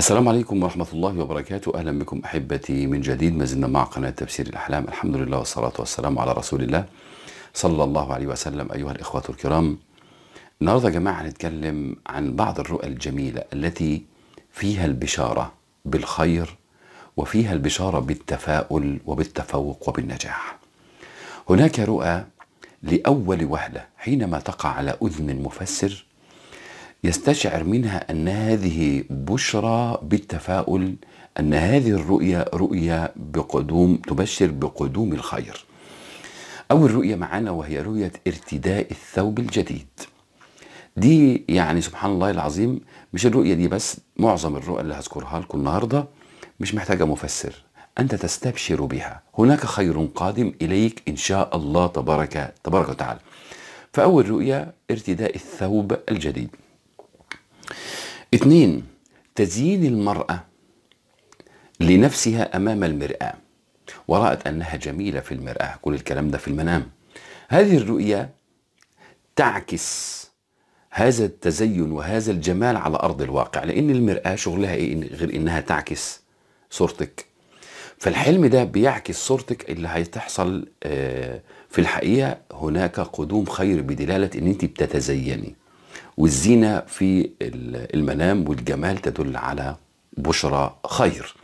السلام عليكم ورحمة الله وبركاته أهلا بكم أحبتي من جديد ما زلنا مع قناة تفسير الأحلام الحمد لله والصلاة والسلام على رسول الله صلى الله عليه وسلم أيها الإخوة الكرام النهاردة يا جماعة هنتكلم عن بعض الرؤى الجميلة التي فيها البشارة بالخير وفيها البشارة بالتفاؤل وبالتفوق وبالنجاح هناك رؤى لأول وهلة حينما تقع على أذن المفسر يستشعر منها ان هذه بشرى بالتفاؤل ان هذه الرؤيه رؤيه بقدوم تبشر بقدوم الخير. اول رؤيه معانا وهي رؤيه ارتداء الثوب الجديد. دي يعني سبحان الله العظيم مش الرؤيه دي بس معظم الرؤى اللي هذكرها لكم النهارده مش محتاجه مفسر انت تستبشر بها هناك خير قادم اليك ان شاء الله تبارك تبارك وتعالى. فاول رؤيه ارتداء الثوب الجديد. اثنين تزيين المرأة لنفسها أمام المرآة ورأت أنها جميلة في المرآة كل الكلام ده في المنام هذه الرؤية تعكس هذا التزين وهذا الجمال على أرض الواقع لأن المرآة شغلها إيه غير إنها تعكس صورتك فالحلم ده بيعكس صورتك اللي هتحصل آه، في الحقيقة هناك قدوم خير بدلالة إن أنت بتتزيني والزينة في المنام والجمال تدل على بشرى خير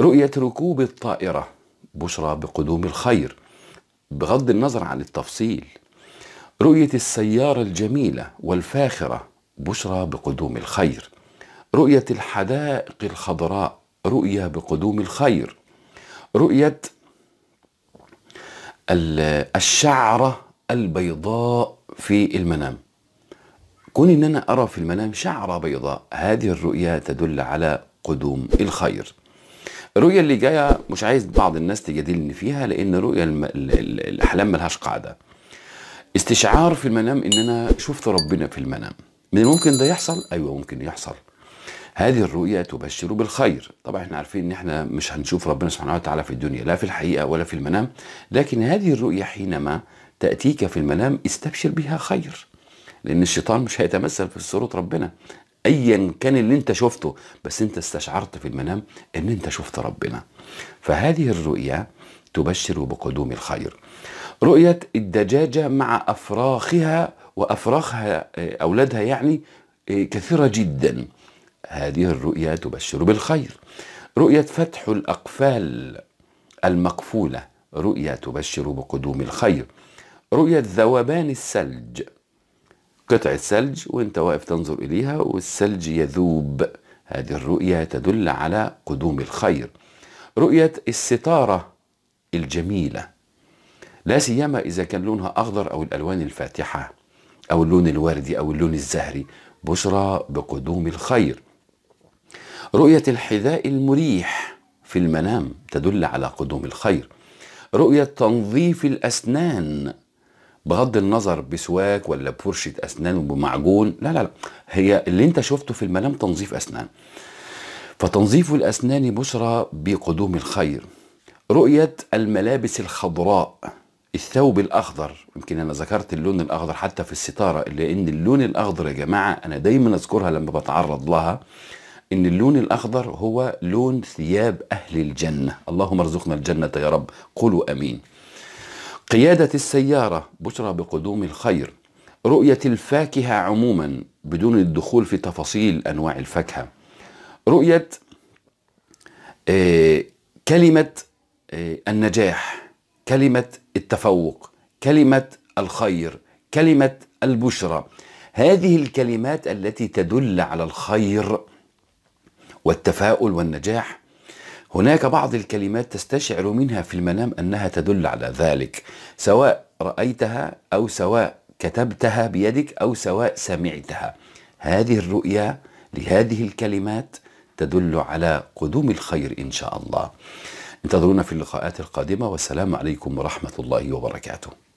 رؤية ركوب الطائرة بشرى بقدوم الخير بغض النظر عن التفصيل رؤية السيارة الجميلة والفاخرة بشرى بقدوم الخير رؤية الحدائق الخضراء رؤية بقدوم الخير رؤية الشعرة البيضاء في المنام كون ان انا ارى في المنام شعره بيضاء هذه الرؤيه تدل على قدوم الخير الرؤيه اللي جايه مش عايز بعض الناس تجادلني فيها لان رؤيه الم... الاحلام ملهاش قاعده استشعار في المنام ان انا شفت ربنا في المنام من الممكن ده يحصل ايوه ممكن يحصل هذه الرؤية تبشر بالخير طبعا احنا عارفين ان احنا مش هنشوف ربنا سبحانه وتعالى في الدنيا لا في الحقيقة ولا في المنام لكن هذه الرؤية حينما تأتيك في المنام استبشر بها خير لان الشيطان مش هيتمثل في صوره ربنا ايا كان اللي انت شفته بس انت استشعرت في المنام ان انت شفت ربنا فهذه الرؤيا تبشر بقدوم الخير رؤية الدجاجة مع أفراخها وأفراخها آه، أولادها يعني آه، كثيرة جدا هذه الرؤيه تبشر بالخير رؤية فتح الأقفال المقفولة رؤيه تبشر بقدوم الخير رؤية ذوبان الثلج قطعة ثلج وانت واقف تنظر اليها والثلج يذوب هذه الرؤيه تدل على قدوم الخير رؤيه الستاره الجميله لا سيما اذا كان لونها اخضر او الالوان الفاتحه او اللون الوردي او اللون الزهري بشرى بقدوم الخير رؤيه الحذاء المريح في المنام تدل على قدوم الخير رؤيه تنظيف الاسنان بغض النظر بسواك ولا بفرشه اسنان وبمعجون لا لا لا هي اللي انت شفته في المنام تنظيف اسنان فتنظيف الاسنان بشرى بقدوم الخير رؤيه الملابس الخضراء الثوب الاخضر يمكن انا ذكرت اللون الاخضر حتى في الستاره لان اللون الاخضر يا جماعه انا دايما اذكرها لما بتعرض لها ان اللون الاخضر هو لون ثياب اهل الجنه اللهم ارزقنا الجنه يا رب قولوا امين قيادة السيارة بشرى بقدوم الخير رؤية الفاكهة عموما بدون الدخول في تفاصيل أنواع الفاكهة رؤية آه، كلمة آه، النجاح كلمة التفوق كلمة الخير كلمة البشرى هذه الكلمات التي تدل على الخير والتفاؤل والنجاح هناك بعض الكلمات تستشعر منها في المنام أنها تدل على ذلك سواء رأيتها أو سواء كتبتها بيدك أو سواء سمعتها هذه الرؤيا لهذه الكلمات تدل على قدوم الخير إن شاء الله انتظرونا في اللقاءات القادمة والسلام عليكم ورحمة الله وبركاته